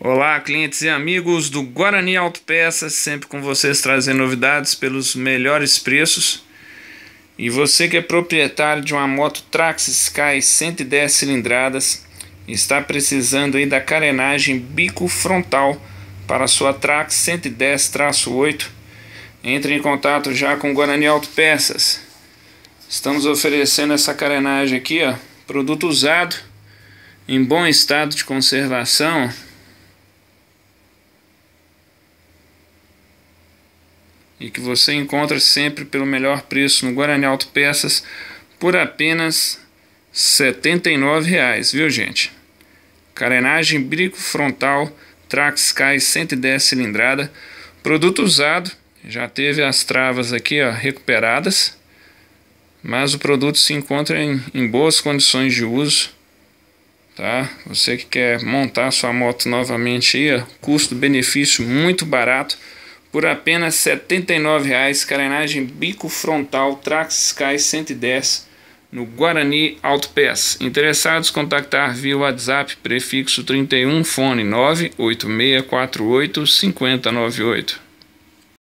Olá, clientes e amigos do Guarani Autopeças, sempre com vocês trazendo novidades pelos melhores preços. E você que é proprietário de uma moto Trax Sky 110 cilindradas, está precisando aí da carenagem bico frontal para sua Trax 110-8, entre em contato já com o Guarani Autopeças. Estamos oferecendo essa carenagem aqui, ó, produto usado, em bom estado de conservação, e que você encontra sempre pelo melhor preço no Guarani Alto Peças por apenas R$ 79,00, viu gente? Carenagem bico frontal Trax Sky 110 cilindrada, produto usado, já teve as travas aqui ó, recuperadas, mas o produto se encontra em, em boas condições de uso tá? Você que quer montar sua moto novamente aí, custo-benefício muito barato por apenas R$ 79,00, carenagem bico frontal Trax Sky 110 no Guarani Autopass. Interessados, contactar via WhatsApp, prefixo 31, fone 98648-5098.